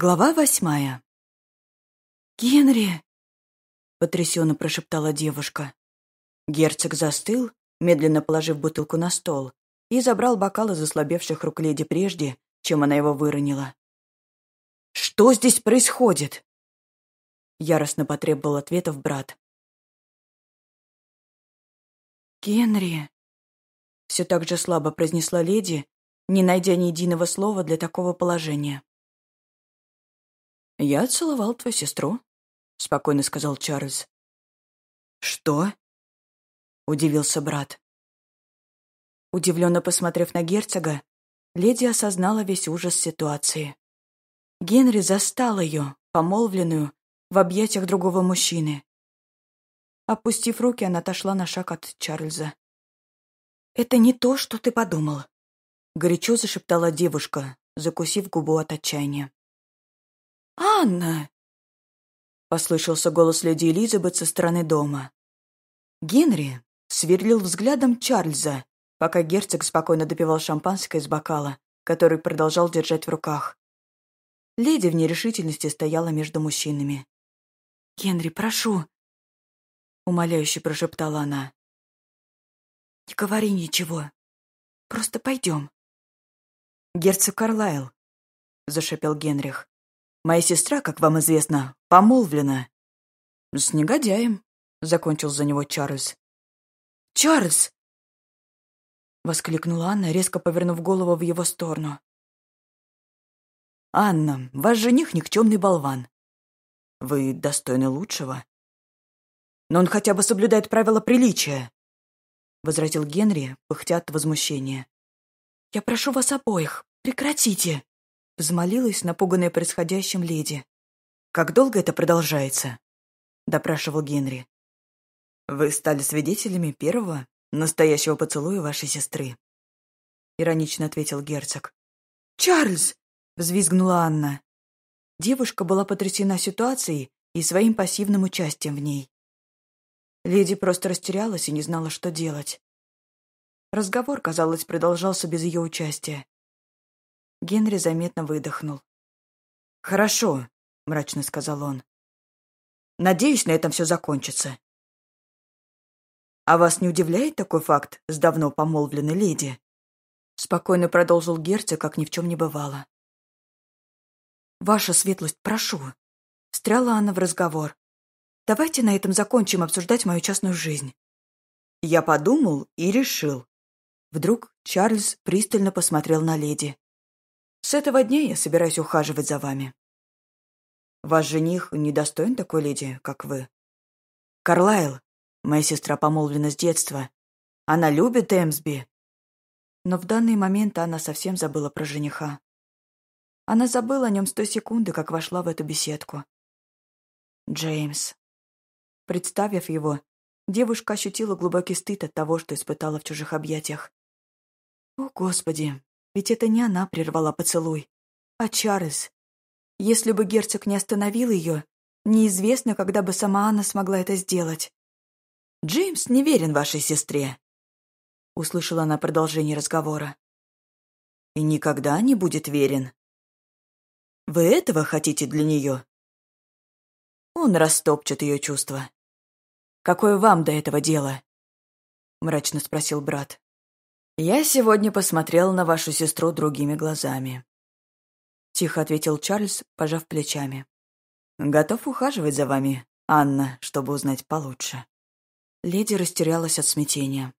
Глава восьмая. «Генри!» — потрясенно прошептала девушка. Герцог застыл, медленно положив бутылку на стол, и забрал бокал из ослабевших рук леди прежде, чем она его выронила. «Что здесь происходит?» Яростно потребовал ответов брат. «Генри!» Все так же слабо произнесла леди, не найдя ни единого слова для такого положения. «Я целовал твою сестру», — спокойно сказал Чарльз. «Что?» — удивился брат. Удивленно посмотрев на герцога, леди осознала весь ужас ситуации. Генри застал ее, помолвленную, в объятиях другого мужчины. Опустив руки, она отошла на шаг от Чарльза. «Это не то, что ты подумал», — горячо зашептала девушка, закусив губу от отчаяния. «Анна!» — послышался голос леди Элизабет со стороны дома. Генри сверлил взглядом Чарльза, пока герцог спокойно допивал шампанское из бокала, который продолжал держать в руках. Леди в нерешительности стояла между мужчинами. «Генри, прошу!» — умоляюще прошептала она. «Не говори ничего. Просто пойдем». «Герцог Карлайл», — Зашепел Генрих. Моя сестра, как вам известно, помолвлена». «С негодяем», — закончил за него Чарльз. «Чарльз!» — воскликнула Анна, резко повернув голову в его сторону. «Анна, ваш жених никчемный болван. Вы достойны лучшего. Но он хотя бы соблюдает правила приличия», — возразил Генри, пыхтя от возмущения. «Я прошу вас обоих, прекратите!» Взмолилась напуганная происходящим леди. «Как долго это продолжается?» — допрашивал Генри. «Вы стали свидетелями первого настоящего поцелуя вашей сестры», — иронично ответил герцог. «Чарльз!» — взвизгнула Анна. Девушка была потрясена ситуацией и своим пассивным участием в ней. Леди просто растерялась и не знала, что делать. Разговор, казалось, продолжался без ее участия. Генри заметно выдохнул. «Хорошо», — мрачно сказал он. «Надеюсь, на этом все закончится». «А вас не удивляет такой факт с давно помолвленной леди?» Спокойно продолжил герцог, как ни в чем не бывало. «Ваша светлость, прошу!» Встряла она в разговор. «Давайте на этом закончим обсуждать мою частную жизнь». Я подумал и решил. Вдруг Чарльз пристально посмотрел на леди. С этого дня я собираюсь ухаживать за вами. Ваш жених недостоин такой леди, как вы. Карлайл, моя сестра помолвлена с детства. Она любит Эмсби. Но в данный момент она совсем забыла про жениха. Она забыла о нем сто той секунды, как вошла в эту беседку. Джеймс. Представив его, девушка ощутила глубокий стыд от того, что испытала в чужих объятиях. О, Господи, ведь это не она прервала поцелуй, а Чарльз. Если бы герцог не остановил ее, неизвестно, когда бы сама она смогла это сделать. «Джеймс не верен вашей сестре», — услышала она продолжение разговора. «И никогда не будет верен. Вы этого хотите для нее?» Он растопчет ее чувства. «Какое вам до этого дело?» — мрачно спросил брат. «Я сегодня посмотрел на вашу сестру другими глазами», — тихо ответил Чарльз, пожав плечами. «Готов ухаживать за вами, Анна, чтобы узнать получше». Леди растерялась от смятения.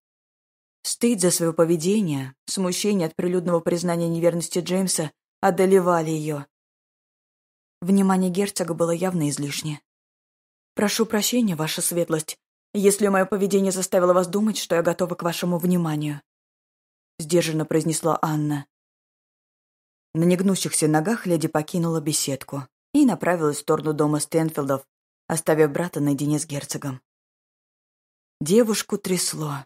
Стыд за свое поведение, смущение от прилюдного признания неверности Джеймса одолевали ее. Внимание герцога было явно излишне. «Прошу прощения, ваша светлость, если мое поведение заставило вас думать, что я готова к вашему вниманию», сдержанно произнесла Анна. На негнущихся ногах леди покинула беседку и направилась в сторону дома Стэнфилдов, оставив брата наедине с герцогом. Девушку трясло.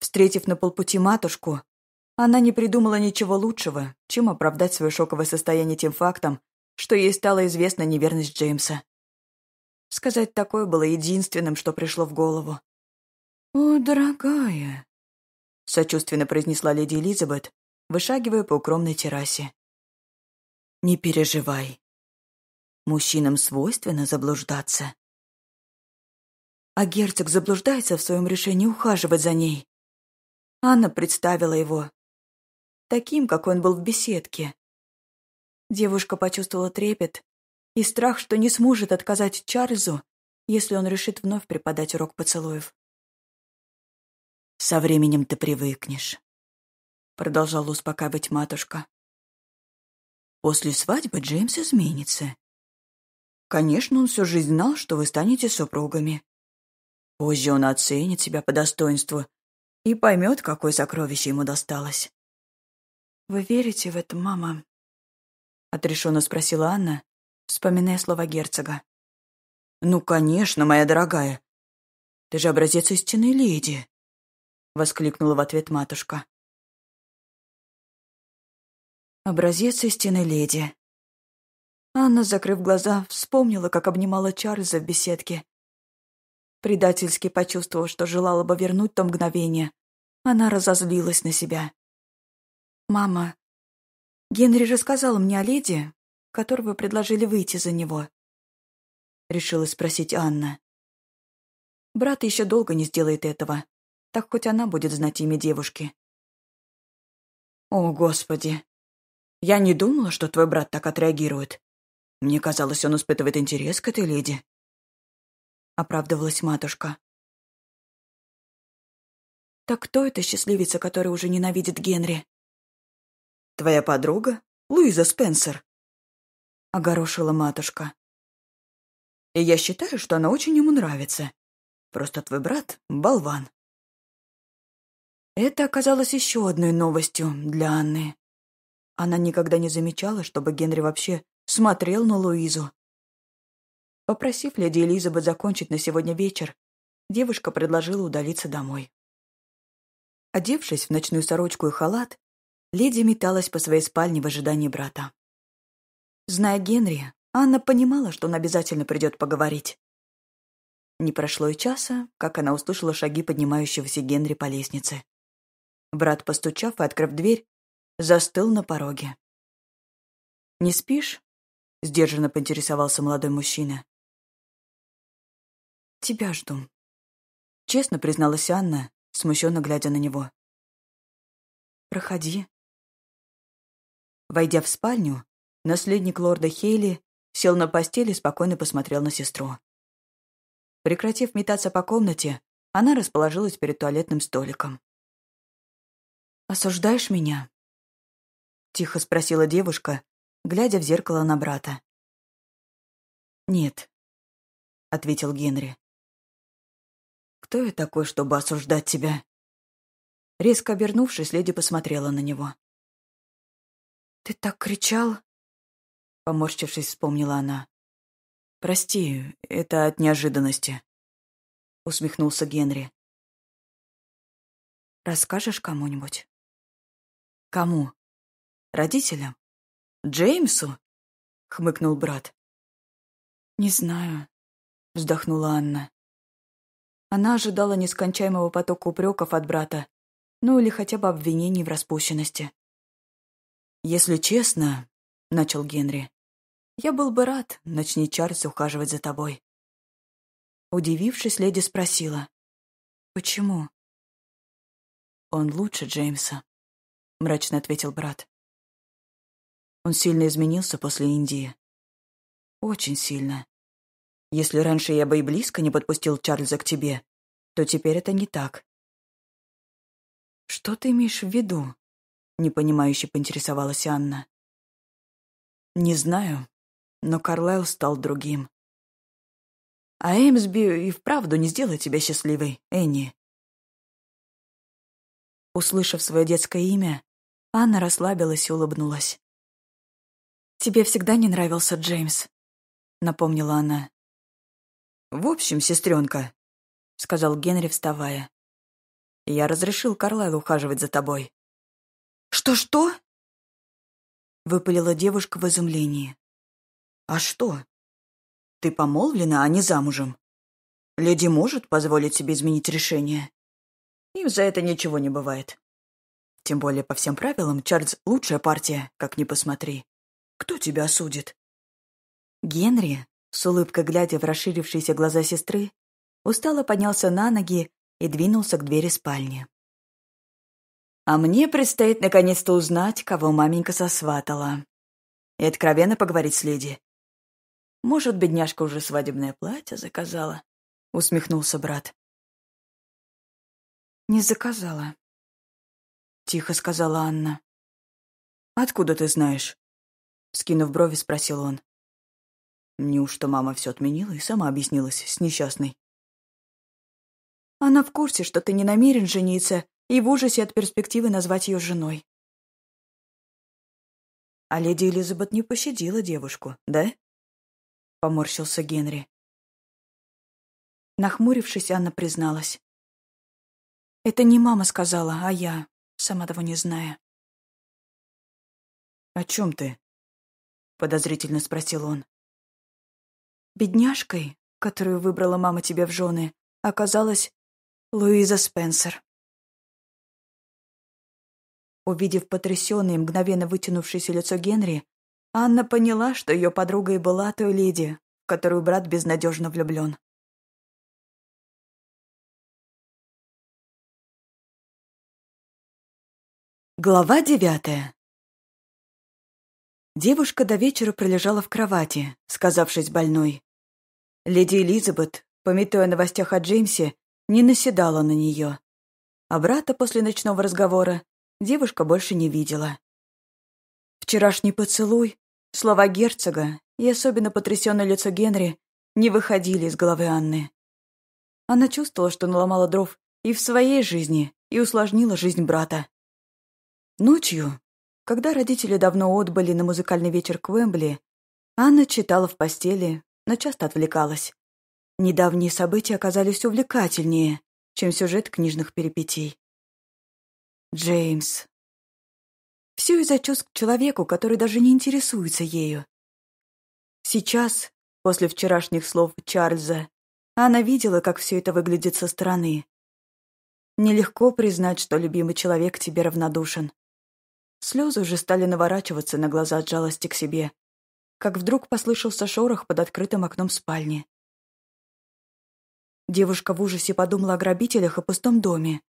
Встретив на полпути матушку, она не придумала ничего лучшего, чем оправдать свое шоковое состояние тем фактом, что ей стала известна неверность Джеймса. Сказать такое было единственным, что пришло в голову. «О, дорогая!» сочувственно произнесла леди Элизабет, вышагивая по укромной террасе. «Не переживай. Мужчинам свойственно заблуждаться». А герцог заблуждается в своем решении ухаживать за ней. Анна представила его. Таким, как он был в беседке. Девушка почувствовала трепет и страх, что не сможет отказать Чарльзу, если он решит вновь преподать урок поцелуев. Со временем ты привыкнешь», — продолжала успокаивать матушка. «После свадьбы Джеймс изменится. Конечно, он всю жизнь знал, что вы станете супругами. Позже он оценит себя по достоинству и поймет, какое сокровище ему досталось». «Вы верите в это, мама?» — отрешенно спросила Анна, вспоминая слова герцога. «Ну, конечно, моя дорогая. Ты же образец истинной леди воскликнула в ответ матушка. Образец истинной леди. Анна, закрыв глаза, вспомнила, как обнимала Чарльза в беседке. Предательски почувствовав, что желала бы вернуть то мгновение, она разозлилась на себя. «Мама, Генри рассказал мне о леди, которого предложили выйти за него», — решила спросить Анна. Брат еще долго не сделает этого так хоть она будет знать имя девушки. «О, Господи! Я не думала, что твой брат так отреагирует. Мне казалось, он испытывает интерес к этой леди». Оправдывалась матушка. «Так кто эта счастливица, которая уже ненавидит Генри?» «Твоя подруга? Луиза Спенсер», — огорошила матушка. «И я считаю, что она очень ему нравится. Просто твой брат — болван». Это оказалось еще одной новостью для Анны. Она никогда не замечала, чтобы Генри вообще смотрел на Луизу. Попросив леди Элизабет закончить на сегодня вечер, девушка предложила удалиться домой. Одевшись в ночную сорочку и халат, леди металась по своей спальне в ожидании брата. Зная Генри, Анна понимала, что он обязательно придет поговорить. Не прошло и часа, как она услышала шаги поднимающегося Генри по лестнице. Брат, постучав и открыв дверь, застыл на пороге. «Не спишь?» — сдержанно поинтересовался молодой мужчина. «Тебя жду», — честно призналась Анна, смущенно глядя на него. «Проходи». Войдя в спальню, наследник лорда Хейли сел на постели и спокойно посмотрел на сестру. Прекратив метаться по комнате, она расположилась перед туалетным столиком. «Осуждаешь меня?» — тихо спросила девушка, глядя в зеркало на брата. «Нет», — ответил Генри. «Кто я такой, чтобы осуждать тебя?» Резко обернувшись, леди посмотрела на него. «Ты так кричал?» Поморщившись, вспомнила она. «Прости, это от неожиданности», — усмехнулся Генри. «Расскажешь кому-нибудь?» Кому? Родителям? Джеймсу? Хмыкнул брат. Не знаю, вздохнула Анна. Она ожидала нескончаемого потока упреков от брата, ну или хотя бы обвинений в распущенности. «Если честно», — начал Генри, — «я был бы рад, начни Чарльз ухаживать за тобой». Удивившись, леди спросила, «Почему?» «Он лучше Джеймса», — мрачно ответил брат. Он сильно изменился после Индии. Очень сильно. Если раньше я бы и близко не подпустил Чарльза к тебе, то теперь это не так. «Что ты имеешь в виду?» — непонимающе поинтересовалась Анна. «Не знаю, но Карлайл стал другим. А Эмсби и вправду не сделает тебя счастливой, Энни». Услышав свое детское имя, Анна расслабилась и улыбнулась. «Тебе всегда не нравился Джеймс», — напомнила она. «В общем, сестренка», — сказал Генри, вставая. «Я разрешил Карлайлу ухаживать за тобой». «Что-что?» — выпалила девушка в изумлении. «А что? Ты помолвлена, а не замужем. Леди может позволить себе изменить решение. Им за это ничего не бывает. Тем более, по всем правилам, Чарльз — лучшая партия, как ни посмотри. Кто тебя осудит?» Генри, с улыбкой глядя в расширившиеся глаза сестры, устало поднялся на ноги и двинулся к двери спальни. «А мне предстоит наконец-то узнать, кого маменька сосватала. И откровенно поговорить с леди. Может, бедняжка уже свадебное платье заказала?» — усмехнулся брат. «Не заказала», тихо сказала Анна. «Откуда ты знаешь?» Скинув брови, спросил он. Неужто мама все отменила и сама объяснилась с несчастной? «Она в курсе, что ты не намерен жениться, и в ужасе от перспективы назвать ее женой». «А леди Элизабет не пощадила девушку, да?» Поморщился Генри. Нахмурившись, Анна призналась. «Это не мама сказала, а я сама того не зная. «О чем ты?» — подозрительно спросил он. «Бедняжкой, которую выбрала мама тебе в жены, оказалась Луиза Спенсер». Увидев потрясенное мгновенно вытянувшееся лицо Генри, Анна поняла, что ее подругой была той леди, в которую брат безнадежно влюблен. Глава девятая Девушка до вечера пролежала в кровати, сказавшись больной. Леди Элизабет, пометуя о новостях о Джеймсе, не наседала на нее. А брата после ночного разговора девушка больше не видела. Вчерашний поцелуй, слова герцога и особенно потрясенное лицо Генри не выходили из головы Анны. Она чувствовала, что наломала дров и в своей жизни, и усложнила жизнь брата. Ночью, когда родители давно отбыли на музыкальный вечер к Уэмбли, Анна читала в постели, но часто отвлекалась. Недавние события оказались увлекательнее, чем сюжет книжных перипетий. Джеймс. Все из-за чувств к человеку, который даже не интересуется ею. Сейчас, после вчерашних слов Чарльза, она видела, как все это выглядит со стороны. Нелегко признать, что любимый человек тебе равнодушен. Слезы уже стали наворачиваться на глаза от жалости к себе. Как вдруг послышался шорох под открытым окном спальни. Девушка в ужасе подумала о грабителях и пустом доме.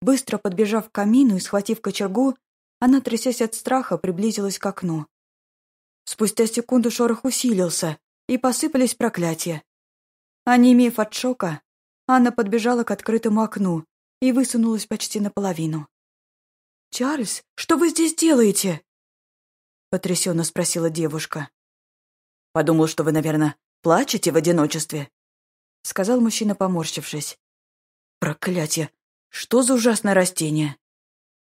Быстро подбежав к камину и схватив кочергу, она, трясясь от страха, приблизилась к окну. Спустя секунду шорох усилился, и посыпались проклятия. Онемев а от шока, Анна подбежала к открытому окну и высунулась почти наполовину. «Чарльз, что вы здесь делаете?» Потрясенно спросила девушка. «Подумал, что вы, наверное, плачете в одиночестве», сказал мужчина, поморщившись. «Проклятие! Что за ужасное растение?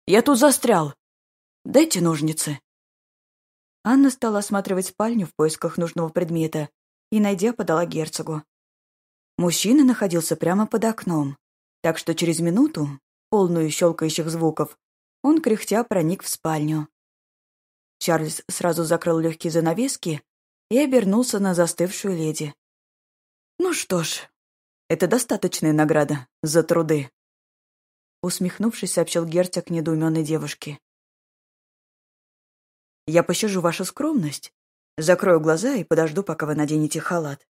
Я тут застрял! Дайте ножницы!» Анна стала осматривать спальню в поисках нужного предмета и, найдя, подала герцогу. Мужчина находился прямо под окном, так что через минуту, полную щелкающих звуков, он кряхтя проник в спальню. Чарльз сразу закрыл легкие занавески и обернулся на застывшую леди. «Ну что ж, это достаточная награда за труды», усмехнувшись, сообщил герцог недоуменной девушке. «Я пощажу вашу скромность, закрою глаза и подожду, пока вы наденете халат».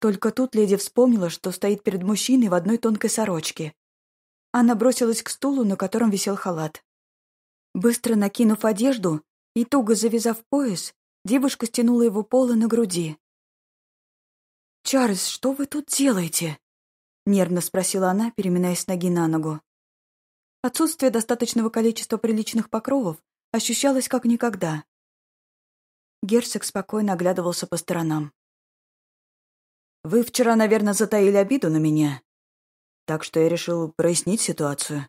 Только тут леди вспомнила, что стоит перед мужчиной в одной тонкой сорочке. Она бросилась к стулу, на котором висел халат. Быстро накинув одежду и туго завязав пояс, девушка стянула его полы на груди. «Чарльз, что вы тут делаете?» — нервно спросила она, переминаясь с ноги на ногу. Отсутствие достаточного количества приличных покровов ощущалось как никогда. Герцог спокойно оглядывался по сторонам. «Вы вчера, наверное, затаили обиду на меня?» так что я решил прояснить ситуацию.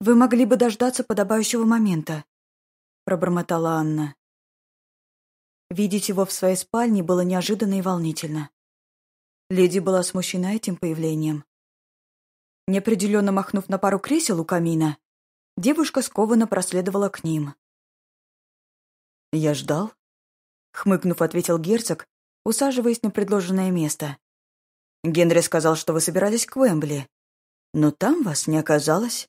«Вы могли бы дождаться подобающего момента», — пробормотала Анна. Видеть его в своей спальне было неожиданно и волнительно. Леди была смущена этим появлением. Неопределенно махнув на пару кресел у камина, девушка скованно проследовала к ним. «Я ждал?» — хмыкнув, ответил герцог, усаживаясь на предложенное место. Генри сказал, что вы собирались к Уэмбли. Но там вас не оказалось.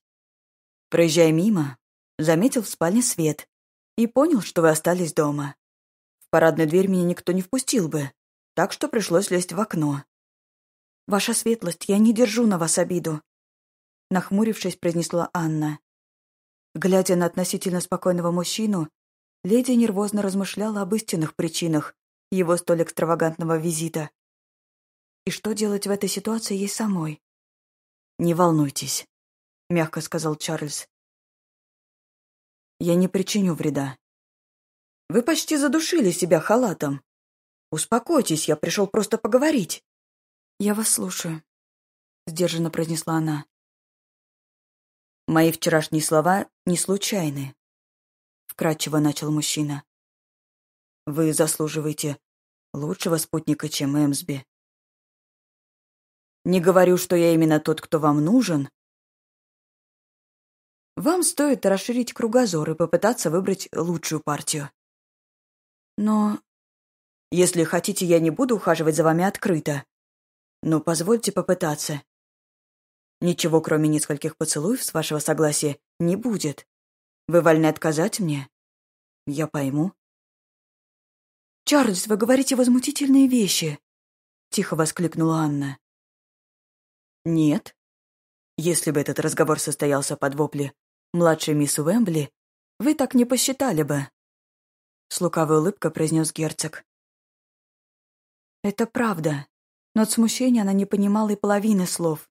Проезжая мимо, заметил в спальне свет и понял, что вы остались дома. В парадную дверь меня никто не впустил бы, так что пришлось лезть в окно. «Ваша светлость, я не держу на вас обиду», — нахмурившись, произнесла Анна. Глядя на относительно спокойного мужчину, леди нервозно размышляла об истинных причинах его столь экстравагантного визита. И что делать в этой ситуации ей самой? «Не волнуйтесь», — мягко сказал Чарльз. «Я не причиню вреда». «Вы почти задушили себя халатом. Успокойтесь, я пришел просто поговорить». «Я вас слушаю», — сдержанно произнесла она. «Мои вчерашние слова не случайны», — вкратчиво начал мужчина. «Вы заслуживаете лучшего спутника, чем Эмсби. Не говорю, что я именно тот, кто вам нужен. Вам стоит расширить кругозор и попытаться выбрать лучшую партию. Но... Если хотите, я не буду ухаживать за вами открыто. Но позвольте попытаться. Ничего, кроме нескольких поцелуев, с вашего согласия, не будет. Вы вольны отказать мне? Я пойму. «Чарльз, вы говорите возмутительные вещи!» — тихо воскликнула Анна. «Нет». Если бы этот разговор состоялся под вопли «младшей мисс Уэмбли», вы так не посчитали бы. С лукавой улыбкой произнес герцог. Это правда, но от смущения она не понимала и половины слов.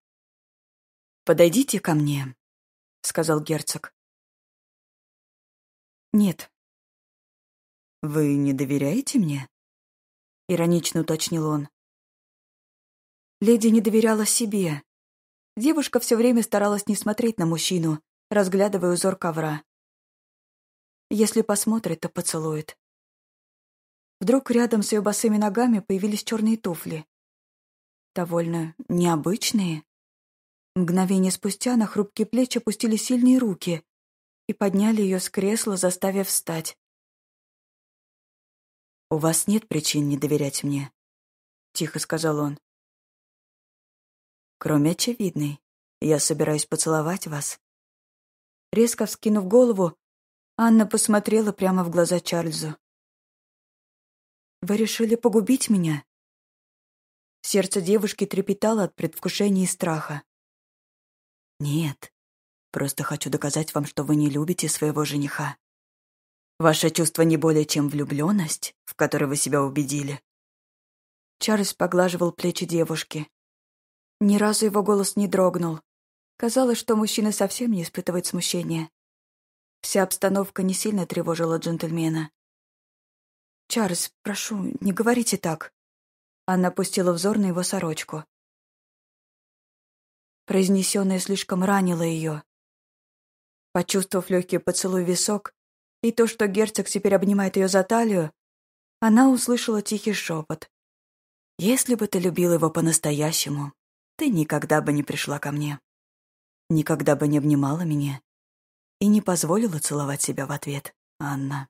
«Подойдите ко мне», — сказал герцог. «Нет». «Вы не доверяете мне?» — иронично уточнил он. Леди не доверяла себе, Девушка все время старалась не смотреть на мужчину, разглядывая узор ковра. Если посмотрит, то поцелует. Вдруг рядом с ее босыми ногами появились черные туфли. Довольно необычные. Мгновение спустя на хрупкие плечи опустили сильные руки и подняли ее с кресла, заставив встать. «У вас нет причин не доверять мне», — тихо сказал он кроме очевидной. Я собираюсь поцеловать вас». Резко вскинув голову, Анна посмотрела прямо в глаза Чарльзу. «Вы решили погубить меня?» Сердце девушки трепетало от предвкушения и страха. «Нет, просто хочу доказать вам, что вы не любите своего жениха. Ваше чувство не более чем влюбленность, в которой вы себя убедили». Чарльз поглаживал плечи девушки. Ни разу его голос не дрогнул. Казалось, что мужчина совсем не испытывает смущения. Вся обстановка не сильно тревожила джентльмена. «Чарльз, прошу, не говорите так». Она опустила взор на его сорочку. Произнесенное слишком ранило ее. Почувствовав легкий поцелуй в висок и то, что герцог теперь обнимает ее за талию, она услышала тихий шепот. «Если бы ты любил его по-настоящему, ты никогда бы не пришла ко мне, никогда бы не обнимала меня и не позволила целовать себя в ответ, Анна.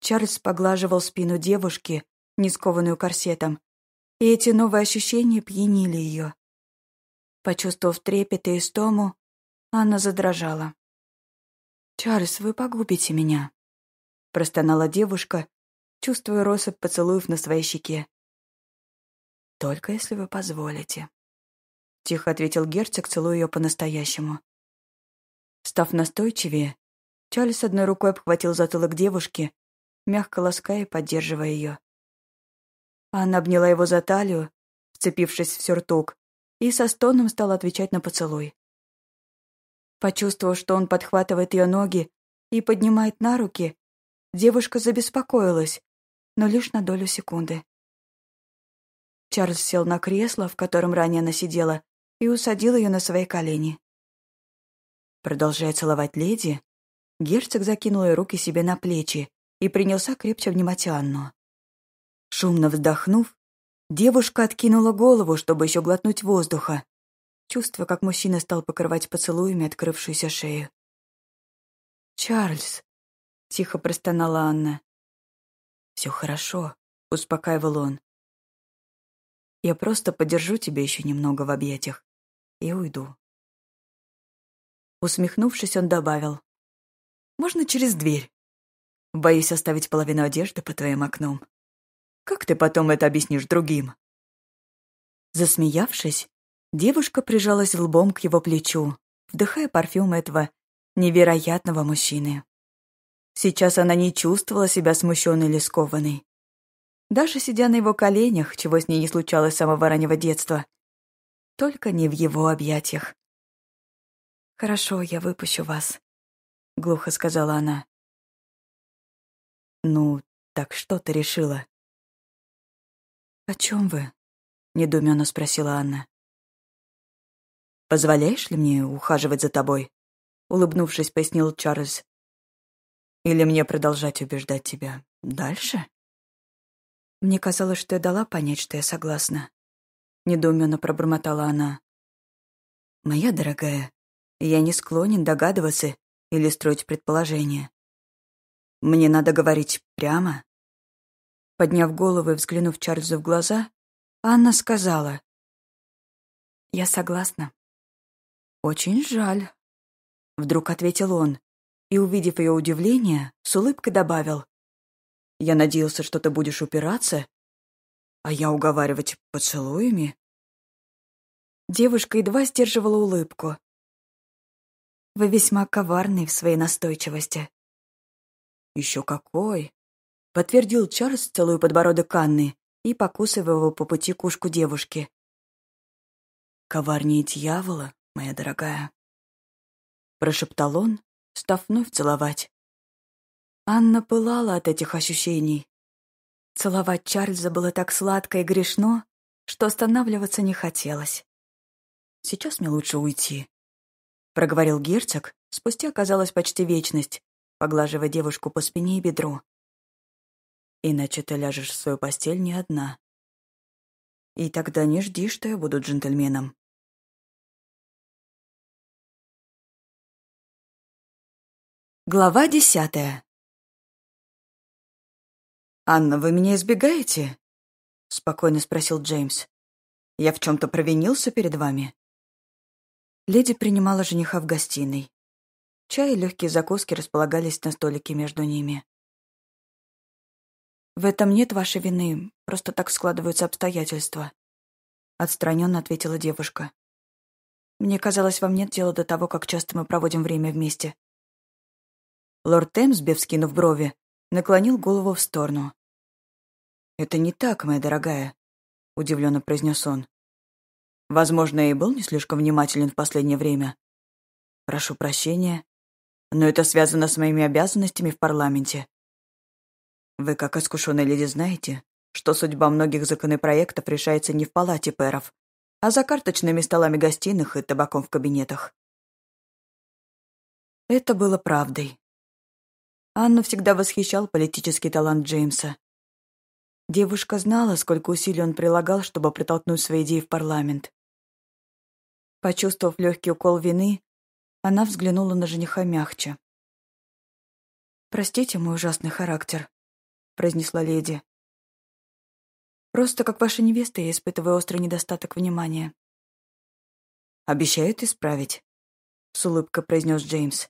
Чарльз поглаживал спину девушки, не скованную корсетом, и эти новые ощущения пьянили ее. Почувствовав трепет и истому, Анна задрожала. «Чарльз, вы погубите меня», — простонала девушка, чувствуя россыпь поцелуев на своей щеке. «Только если вы позволите», — тихо ответил герцог, целуя ее по-настоящему. Став настойчивее, Чарльз одной рукой обхватил затылок девушки, мягко лаская и поддерживая ее. Она обняла его за талию, вцепившись в сюртук, и со стоном стала отвечать на поцелуй. Почувствовав, что он подхватывает ее ноги и поднимает на руки, девушка забеспокоилась, но лишь на долю секунды. Чарльз сел на кресло, в котором ранее она сидела, и усадил ее на свои колени. Продолжая целовать леди, герцог закинул ее руки себе на плечи и принялся крепче обнимать Анну. Шумно вздохнув, девушка откинула голову, чтобы еще глотнуть воздуха, чувствуя, как мужчина стал покрывать поцелуями открывшуюся шею. «Чарльз», — тихо простонала Анна. «Все хорошо», — успокаивал он. Я просто подержу тебя еще немного в объятиях и уйду. Усмехнувшись, он добавил. «Можно через дверь. Боюсь оставить половину одежды по твоим окном. Как ты потом это объяснишь другим?» Засмеявшись, девушка прижалась лбом к его плечу, вдыхая парфюм этого невероятного мужчины. Сейчас она не чувствовала себя смущенной или скованной даже сидя на его коленях, чего с ней не случалось с самого раннего детства. Только не в его объятиях. «Хорошо, я выпущу вас», — глухо сказала она. «Ну, так что ты решила?» «О чем вы?» — недуменно спросила Анна. «Позволяешь ли мне ухаживать за тобой?» — улыбнувшись, пояснил Чарльз. «Или мне продолжать убеждать тебя дальше?» «Мне казалось, что я дала понять, что я согласна». Недоуменно пробормотала она. «Моя дорогая, я не склонен догадываться или строить предположения. Мне надо говорить прямо». Подняв голову и взглянув Чарльзу в глаза, Анна сказала. «Я согласна». «Очень жаль», — вдруг ответил он, и, увидев ее удивление, с улыбкой добавил. Я надеялся, что ты будешь упираться, а я уговаривать поцелуями?» Девушка едва сдерживала улыбку. «Вы весьма коварны в своей настойчивости». «Еще какой!» — подтвердил Чарльз, целую подбородок Анны и покусывая его по пути кушку девушки. «Коварнее дьявола, моя дорогая», — прошептал он, став вновь целовать. Анна пылала от этих ощущений. Целовать Чарльза было так сладко и грешно, что останавливаться не хотелось. «Сейчас мне лучше уйти», — проговорил герцог, спустя, казалось, почти вечность, поглаживая девушку по спине и бедру. «Иначе ты ляжешь в свою постель не одна. И тогда не жди, что я буду джентльменом». Глава десятая «Анна, вы меня избегаете?» — спокойно спросил Джеймс. «Я в чем-то провинился перед вами?» Леди принимала жениха в гостиной. Чай и легкие закуски располагались на столике между ними. «В этом нет вашей вины, просто так складываются обстоятельства», — отстраненно ответила девушка. «Мне казалось, вам нет дела до того, как часто мы проводим время вместе». Лорд Темсби, вскинув брови, наклонил голову в сторону. «Это не так, моя дорогая», — удивленно произнес он. «Возможно, я и был не слишком внимателен в последнее время. Прошу прощения, но это связано с моими обязанностями в парламенте. Вы, как искушенная леди, знаете, что судьба многих законопроектов решается не в палате пэров, а за карточными столами гостиных и табаком в кабинетах. Это было правдой. Анну всегда восхищал политический талант Джеймса. Девушка знала, сколько усилий он прилагал, чтобы протолкнуть свои идеи в парламент. Почувствовав легкий укол вины, она взглянула на жениха мягче. «Простите мой ужасный характер», — произнесла леди. «Просто как ваша невеста я испытываю острый недостаток внимания». «Обещают исправить», — с улыбкой произнес Джеймс.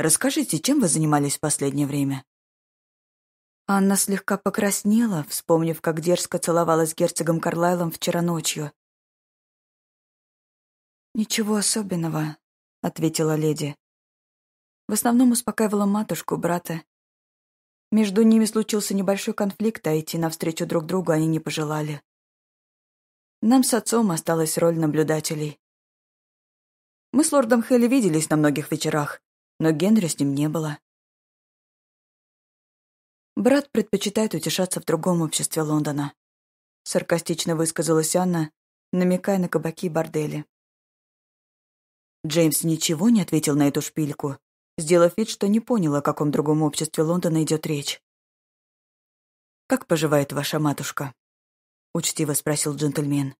Расскажите, чем вы занимались в последнее время?» Анна слегка покраснела, вспомнив, как дерзко целовалась с герцогом Карлайлом вчера ночью. «Ничего особенного», — ответила леди. В основном успокаивала матушку, брата. Между ними случился небольшой конфликт, а идти навстречу друг другу они не пожелали. Нам с отцом осталась роль наблюдателей. Мы с лордом Хелли виделись на многих вечерах, но Генри с ним не было. Брат предпочитает утешаться в другом обществе Лондона. Саркастично высказалась Анна, намекая на кабаки и бордели. Джеймс ничего не ответил на эту шпильку, сделав вид, что не понял, о каком другом обществе Лондона идет речь. «Как поживает ваша матушка?» — учтиво спросил джентльмен.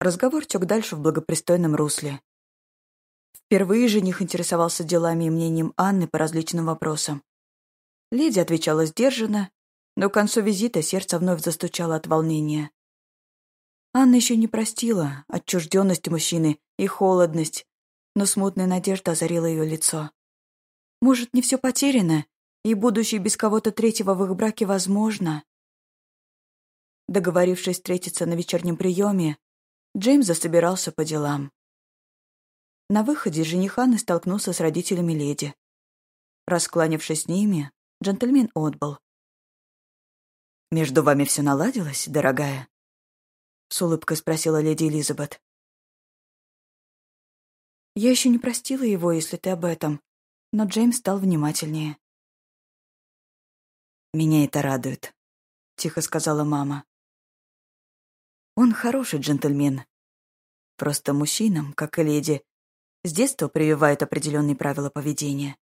Разговор тек дальше в благопристойном русле, Впервые жених интересовался делами и мнением Анны по различным вопросам. Леди отвечала сдержанно, но к концу визита сердце вновь застучало от волнения. Анна еще не простила отчужденность мужчины и холодность, но смутная надежда озарила ее лицо. Может, не все потеряно, и будущее без кого-то третьего в их браке возможно? Договорившись встретиться на вечернем приеме, Джеймс засобирался по делам. На выходе женихан и столкнулся с родителями леди. Раскланившись с ними, джентльмен отбыл. «Между вами все наладилось, дорогая?» — с улыбкой спросила леди Элизабет. «Я еще не простила его, если ты об этом», но Джеймс стал внимательнее. «Меня это радует», — тихо сказала мама. «Он хороший джентльмен. Просто мужчинам, как и леди, с детства прививают определенные правила поведения.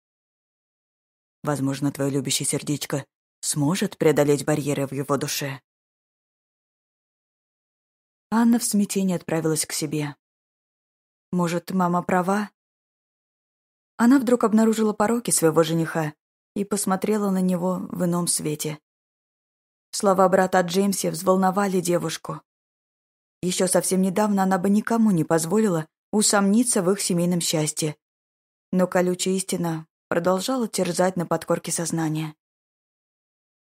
Возможно, твое любящее сердечко сможет преодолеть барьеры в его душе. Анна в смятении отправилась к себе. Может, мама права? Она вдруг обнаружила пороки своего жениха и посмотрела на него в ином свете. Слова брата Джеймса взволновали девушку. Еще совсем недавно она бы никому не позволила усомниться в их семейном счастье. Но колючая истина продолжала терзать на подкорке сознания.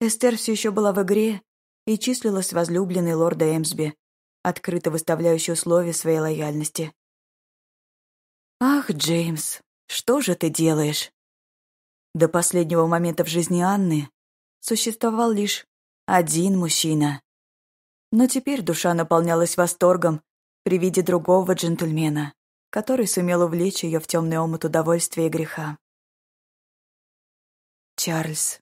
Эстер все еще была в игре и числилась возлюбленной лорда Эмсби, открыто выставляющей условия своей лояльности. «Ах, Джеймс, что же ты делаешь?» До последнего момента в жизни Анны существовал лишь один мужчина. Но теперь душа наполнялась восторгом при виде другого джентльмена который сумел увлечь ее в темный омут удовольствия и греха. «Чарльз».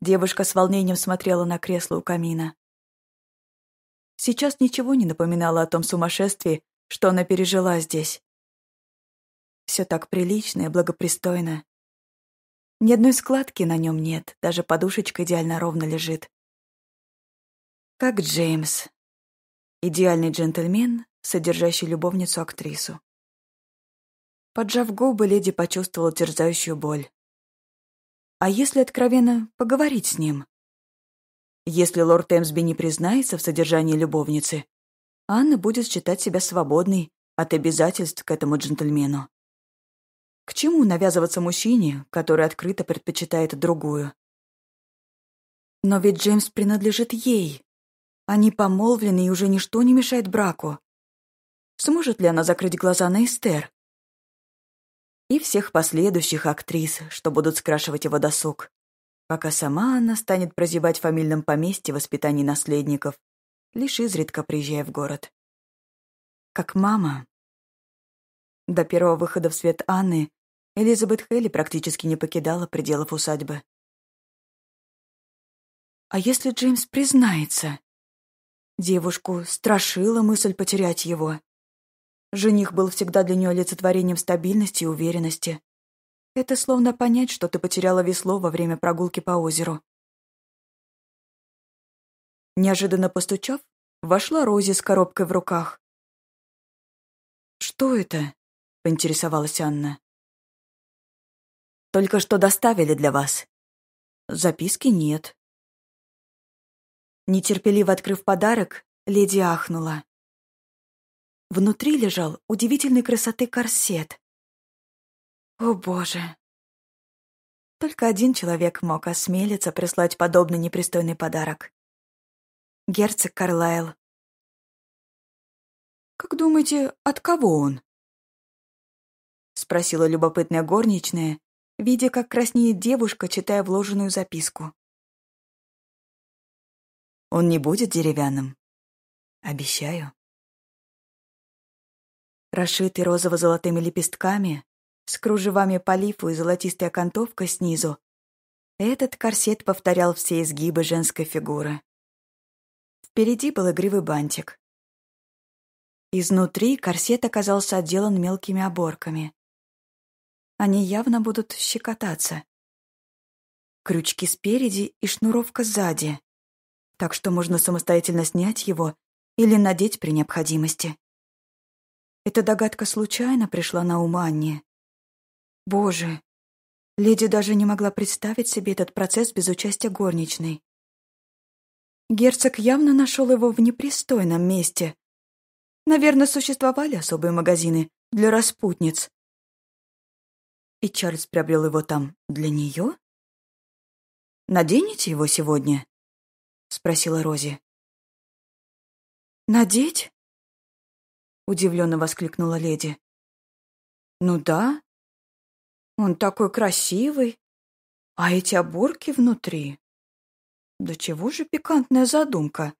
Девушка с волнением смотрела на кресло у камина. Сейчас ничего не напоминало о том сумасшествии, что она пережила здесь. Все так прилично и благопристойно. Ни одной складки на нем нет, даже подушечка идеально ровно лежит. Как Джеймс. Идеальный джентльмен, содержащий любовницу-актрису. Поджав губы, леди почувствовала терзающую боль. «А если откровенно поговорить с ним?» «Если лорд Эмсби не признается в содержании любовницы, Анна будет считать себя свободной от обязательств к этому джентльмену. К чему навязываться мужчине, который открыто предпочитает другую? Но ведь Джеймс принадлежит ей. Они помолвлены, и уже ничто не мешает браку. Сможет ли она закрыть глаза на Эстер? и всех последующих актрис, что будут скрашивать его досуг, пока сама она станет прозябать в фамильном поместье воспитаний наследников, лишь изредка приезжая в город. Как мама. До первого выхода в свет Анны Элизабет Хелли практически не покидала пределов усадьбы. «А если Джеймс признается?» Девушку страшила мысль потерять его. Жених был всегда для нее олицетворением стабильности и уверенности. Это словно понять, что ты потеряла весло во время прогулки по озеру. Неожиданно постучав, вошла Рози с коробкой в руках. «Что это?» — поинтересовалась Анна. «Только что доставили для вас». «Записки нет». Нетерпеливо открыв подарок, леди ахнула. Внутри лежал удивительной красоты корсет. О боже! Только один человек мог осмелиться прислать подобный непристойный подарок. Герцог Карлайл. «Как думаете, от кого он?» — спросила любопытная горничная, видя, как краснеет девушка, читая вложенную записку. «Он не будет деревянным. Обещаю» расшитый розово-золотыми лепестками, с кружевами по лифу и золотистой окантовкой снизу, этот корсет повторял все изгибы женской фигуры. Впереди был игривый бантик. Изнутри корсет оказался отделан мелкими оборками. Они явно будут щекотаться. Крючки спереди и шнуровка сзади, так что можно самостоятельно снять его или надеть при необходимости. Эта догадка случайно пришла на ум Анне. Боже, леди даже не могла представить себе этот процесс без участия горничной. Герцог явно нашел его в непристойном месте. Наверное, существовали особые магазины для распутниц. И Чарльз приобрел его там для нее? «Наденете его сегодня?» — спросила Рози. «Надеть?» — удивленно воскликнула леди. «Ну да. Он такой красивый. А эти оборки внутри. Да чего же пикантная задумка?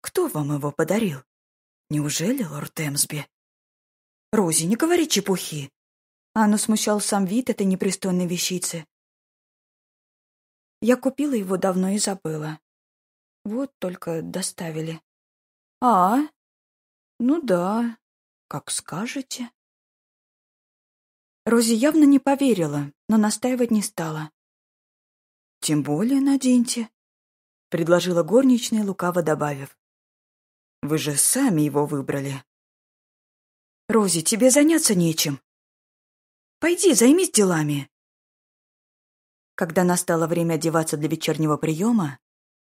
Кто вам его подарил? Неужели лорд Эмсби? Рози, не говори чепухи!» Анну смущал сам вид этой непристойной вещицы. Я купила его давно и забыла. Вот только доставили. «А, ну да, как скажете. Рози явно не поверила, но настаивать не стала. Тем более наденьте, предложила горничная, лукаво добавив. Вы же сами его выбрали. Рози, тебе заняться нечем. Пойди, займись делами. Когда настало время одеваться для вечернего приема,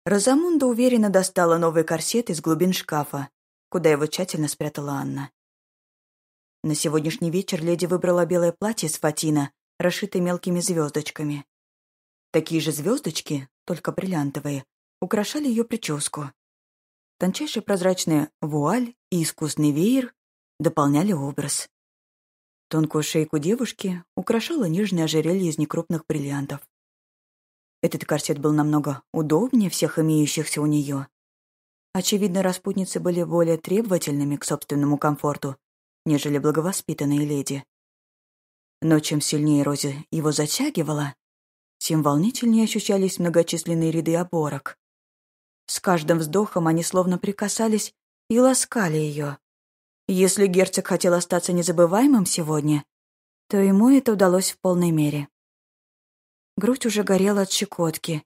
Розамунда уверенно достала новый корсет из глубин шкафа куда его тщательно спрятала Анна. На сегодняшний вечер леди выбрала белое платье с фатина, расшитое мелкими звездочками. Такие же звездочки, только бриллиантовые, украшали ее прическу. Тончайшая прозрачная вуаль и искусный веер дополняли образ. Тонкую шейку девушки украшало нежное ожерелье из некрупных бриллиантов. Этот корсет был намного удобнее всех имеющихся у нее. Очевидно, распутницы были более требовательными к собственному комфорту, нежели благовоспитанные леди. Но чем сильнее Рози его затягивала, тем волнительнее ощущались многочисленные ряды оборок. С каждым вздохом они словно прикасались и ласкали ее. Если герцог хотел остаться незабываемым сегодня, то ему это удалось в полной мере. Грудь уже горела от щекотки.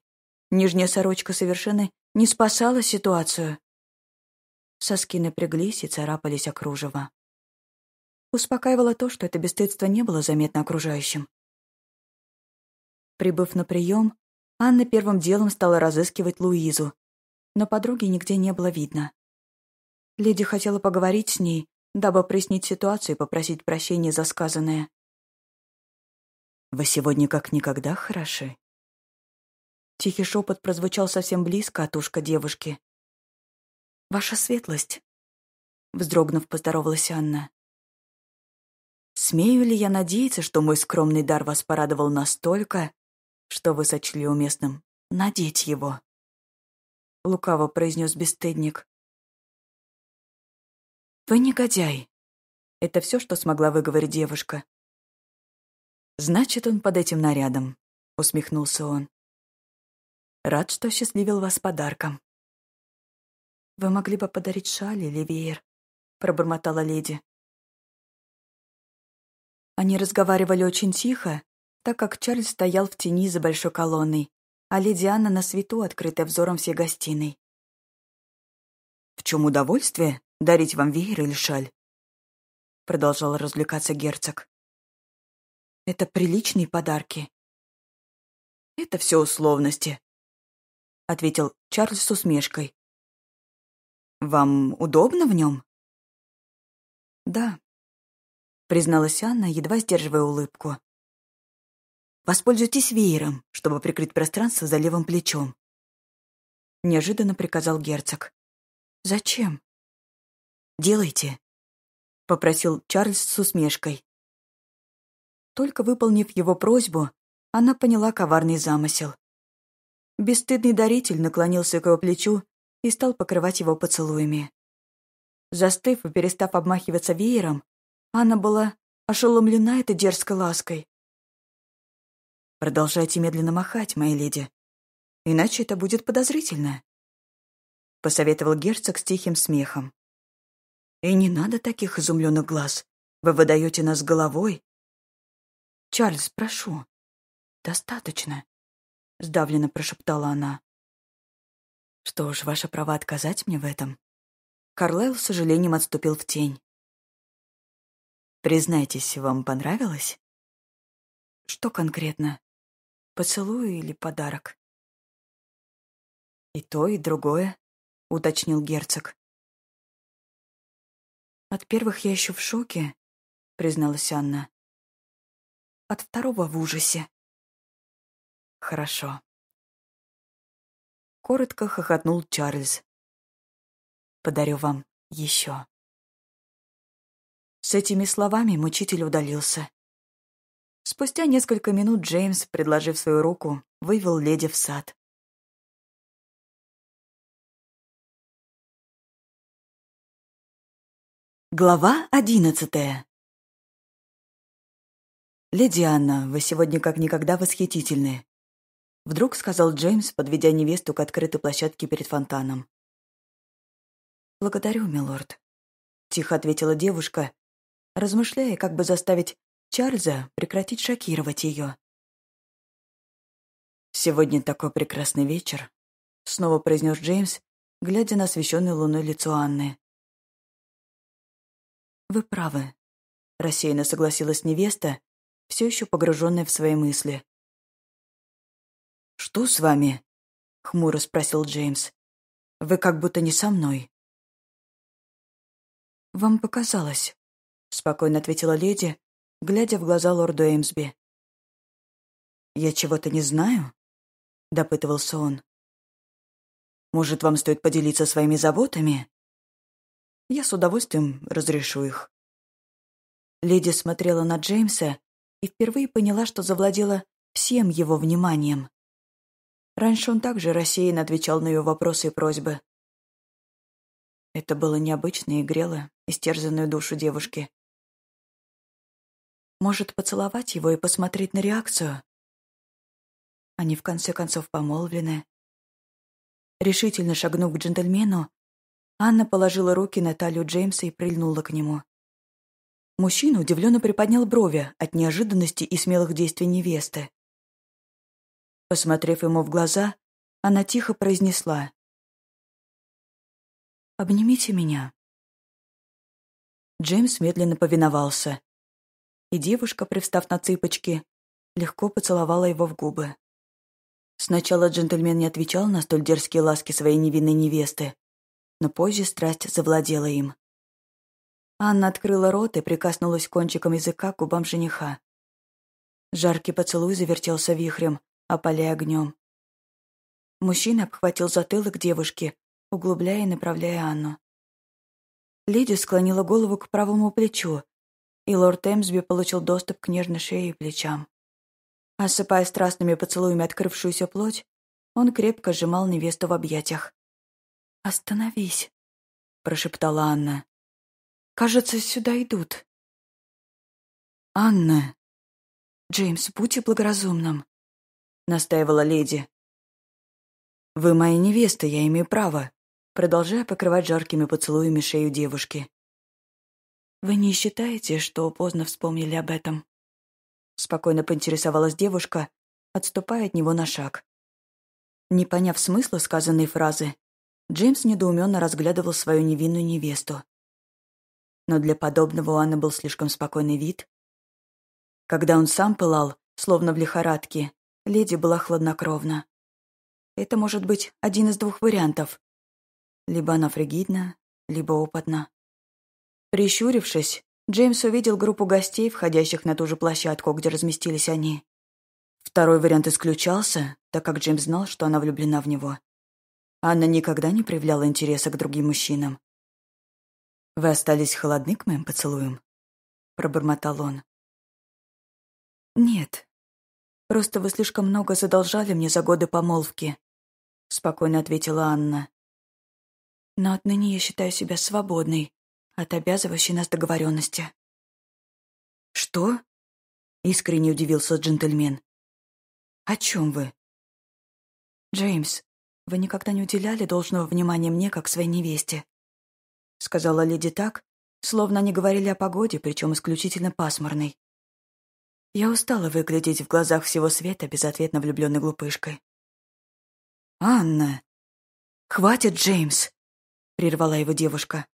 Нижняя сорочка совершенно не спасала ситуацию. Соски напряглись и царапались о кружево. Успокаивало то, что это бесстыдство не было заметно окружающим. Прибыв на прием, Анна первым делом стала разыскивать Луизу, но подруги нигде не было видно. Леди хотела поговорить с ней, дабы прояснить ситуацию и попросить прощения за сказанное. «Вы сегодня как никогда хороши», Тихий шепот прозвучал совсем близко от ушка девушки. «Ваша светлость», — вздрогнув, поздоровалась Анна. «Смею ли я надеяться, что мой скромный дар вас порадовал настолько, что вы сочли уместным надеть его?» Лукаво произнес бесстыдник. «Вы негодяй!» Это все, что смогла выговорить девушка. «Значит, он под этим нарядом», — усмехнулся он. Рад, что счастливил вас подарком». «Вы могли бы подарить шаль или веер», — пробормотала леди. Они разговаривали очень тихо, так как Чарльз стоял в тени за большой колонной, а леди Анна на свету, открытая взором всей гостиной. «В чем удовольствие дарить вам веер или шаль?» Продолжал развлекаться герцог. «Это приличные подарки». «Это все условности», ответил Чарльз с усмешкой. «Вам удобно в нем?» «Да», — призналась Анна, едва сдерживая улыбку. «Воспользуйтесь веером, чтобы прикрыть пространство за левым плечом», — неожиданно приказал герцог. «Зачем?» «Делайте», — попросил Чарльз с усмешкой. Только выполнив его просьбу, она поняла коварный замысел. Бесстыдный даритель наклонился к его плечу и стал покрывать его поцелуями. Застыв и перестав обмахиваться веером, Анна была ошеломлена этой дерзкой лаской. «Продолжайте медленно махать, моя леди, иначе это будет подозрительно», — посоветовал герцог с тихим смехом. «И не надо таких изумленных глаз. Вы выдаете нас головой». «Чарльз, прошу, достаточно», — сдавленно прошептала она. «Что ж, ваша права отказать мне в этом?» Карлайл с сожалением отступил в тень. «Признайтесь, вам понравилось?» «Что конкретно? Поцелуй или подарок?» «И то, и другое», — уточнил герцог. «От первых я еще в шоке», — призналась Анна. «От второго в ужасе», Хорошо. Коротко хохотнул Чарльз. Подарю вам еще. С этими словами мучитель удалился. Спустя несколько минут Джеймс, предложив свою руку, вывел леди в сад. Глава одиннадцатая «Леди Анна, вы сегодня как никогда восхитительны. Вдруг сказал Джеймс, подведя невесту к открытой площадке перед фонтаном. «Благодарю, милорд», — тихо ответила девушка, размышляя, как бы заставить Чарльза прекратить шокировать ее. «Сегодня такой прекрасный вечер», — снова произнес Джеймс, глядя на освещенное луной лицо Анны. «Вы правы», — рассеянно согласилась невеста, все еще погруженная в свои мысли. «Что с вами?» — хмуро спросил Джеймс. «Вы как будто не со мной». «Вам показалось», — спокойно ответила леди, глядя в глаза лорду Эймсби. «Я чего-то не знаю?» — допытывался он. «Может, вам стоит поделиться своими заботами?» «Я с удовольствием разрешу их». Леди смотрела на Джеймса и впервые поняла, что завладела всем его вниманием. Раньше он также рассеянно отвечал на ее вопросы и просьбы. Это было необычно и грело истерзанную душу девушки. Может, поцеловать его и посмотреть на реакцию? Они в конце концов помолвлены. Решительно шагнув к джентльмену, Анна положила руки на талию Джеймса и прильнула к нему. Мужчина удивленно приподнял брови от неожиданности и смелых действий невесты. Посмотрев ему в глаза, она тихо произнесла. «Обнимите меня». Джеймс медленно повиновался. И девушка, привстав на цыпочки, легко поцеловала его в губы. Сначала джентльмен не отвечал на столь дерзкие ласки своей невинной невесты, но позже страсть завладела им. Анна открыла рот и прикоснулась кончиком языка к губам жениха. Жаркий поцелуй завертелся вихрем, опаляя огнем. Мужчина обхватил затылок девушки, углубляя и направляя Анну. Леди склонила голову к правому плечу, и лорд Эмсби получил доступ к нежной шее и плечам. Осыпая страстными поцелуями открывшуюся плоть, он крепко сжимал невесту в объятиях. «Остановись», — прошептала Анна. «Кажется, сюда идут». «Анна!» Джеймс, будь благоразумным настаивала леди. «Вы моя невеста, я имею право», продолжая покрывать жаркими поцелуями шею девушки. «Вы не считаете, что поздно вспомнили об этом?» Спокойно поинтересовалась девушка, отступая от него на шаг. Не поняв смысла сказанной фразы, Джеймс недоуменно разглядывал свою невинную невесту. Но для подобного у Анны был слишком спокойный вид. Когда он сам пылал, словно в лихорадке, Леди была хладнокровна. Это может быть один из двух вариантов. Либо она фригидна, либо опытна. Прищурившись, Джеймс увидел группу гостей, входящих на ту же площадку, где разместились они. Второй вариант исключался, так как Джеймс знал, что она влюблена в него. Анна никогда не проявляла интереса к другим мужчинам. «Вы остались холодны к моим поцелуям?» — пробормотал он. «Нет», Просто вы слишком много задолжали мне за годы помолвки», — спокойно ответила Анна. «Но отныне я считаю себя свободной от обязывающей нас договоренности». «Что?» — искренне удивился джентльмен. «О чем вы?» «Джеймс, вы никогда не уделяли должного внимания мне, как своей невесте», — сказала леди так, словно они говорили о погоде, причем исключительно пасмурной. Я устала выглядеть в глазах всего света безответно влюбленной глупышкой. «Анна!» «Хватит, Джеймс!» — прервала его девушка.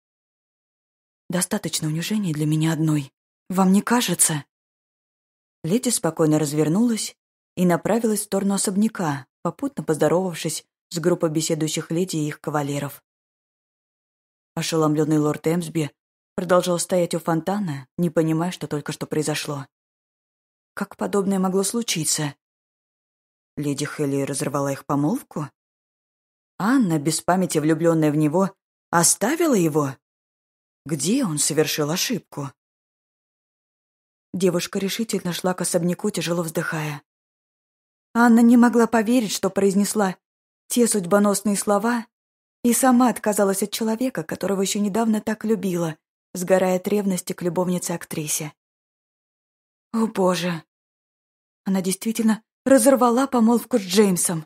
«Достаточно унижений для меня одной. Вам не кажется?» Леди спокойно развернулась и направилась в сторону особняка, попутно поздоровавшись с группой беседующих леди и их кавалеров. Ошеломленный лорд Эмсби продолжал стоять у фонтана, не понимая, что только что произошло. Как подобное могло случиться? Леди Хелли разорвала их помолвку? Анна, без памяти влюбленная в него, оставила его? Где он совершил ошибку? Девушка решительно шла к особняку, тяжело вздыхая. Анна не могла поверить, что произнесла те судьбоносные слова и сама отказалась от человека, которого еще недавно так любила, сгорая от ревности к любовнице-актрисе. О боже. Она действительно разорвала помолвку с Джеймсом.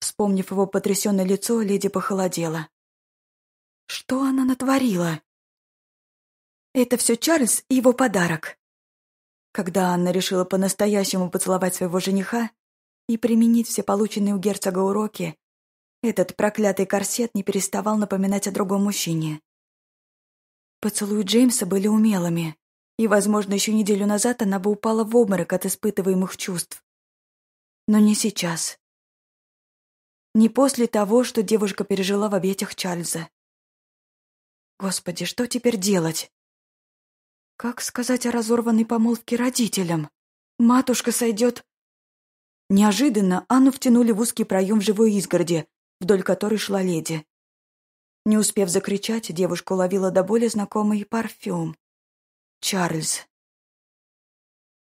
Вспомнив его потрясенное лицо, леди похолодела. Что она натворила? Это все Чарльз и его подарок. Когда Анна решила по-настоящему поцеловать своего жениха и применить все полученные у герцога уроки, этот проклятый корсет не переставал напоминать о другом мужчине. Поцелуи Джеймса были умелыми и, возможно, еще неделю назад она бы упала в обморок от испытываемых чувств. Но не сейчас. Не после того, что девушка пережила в объятиях Чарльза. Господи, что теперь делать? Как сказать о разорванной помолвке родителям? Матушка сойдет... Неожиданно Анну втянули в узкий проем в живой изгороди, вдоль которой шла леди. Не успев закричать, девушка уловила до боли знакомый парфюм. Чарльз.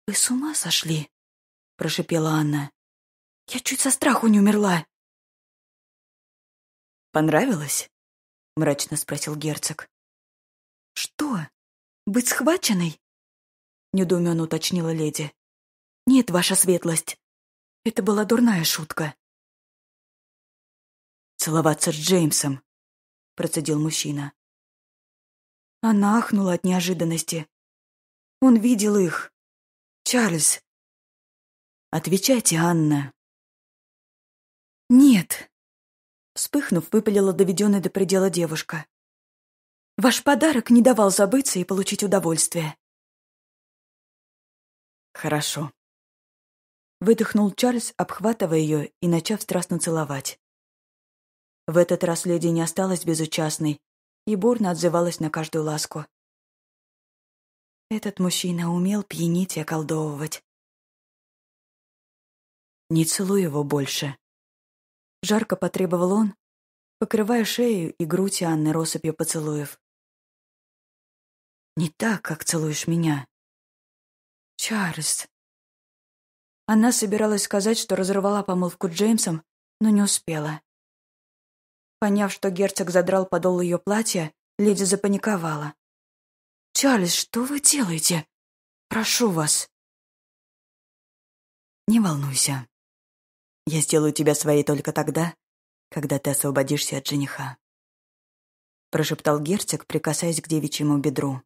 «Вы с ума сошли?» — прошепела Анна. «Я чуть со страху не умерла». «Понравилось?» — мрачно спросил герцог. «Что? Быть схваченной?» — недоуменно уточнила леди. «Нет, ваша светлость. Это была дурная шутка». «Целоваться с Джеймсом», — процедил мужчина. Она ахнула от неожиданности. Он видел их. Чарльз. Отвечайте, Анна. Нет. Вспыхнув, выпалила доведенная до предела девушка. Ваш подарок не давал забыться и получить удовольствие. Хорошо. Выдохнул Чарльз, обхватывая ее и начав страстно целовать. В этот раз леди не осталась безучастной и бурно отзывалась на каждую ласку. Этот мужчина умел пьянить и околдовывать. «Не целуй его больше». Жарко потребовал он, покрывая шею и грудь Анны россыпью поцелуев. «Не так, как целуешь меня». «Чарльз». Она собиралась сказать, что разорвала помолвку Джеймсом, но не успела. Поняв, что герцог задрал подол ее платья, леди запаниковала. «Чарльз, что вы делаете? Прошу вас!» «Не волнуйся. Я сделаю тебя своей только тогда, когда ты освободишься от жениха», прошептал герцог, прикасаясь к девичьему бедру.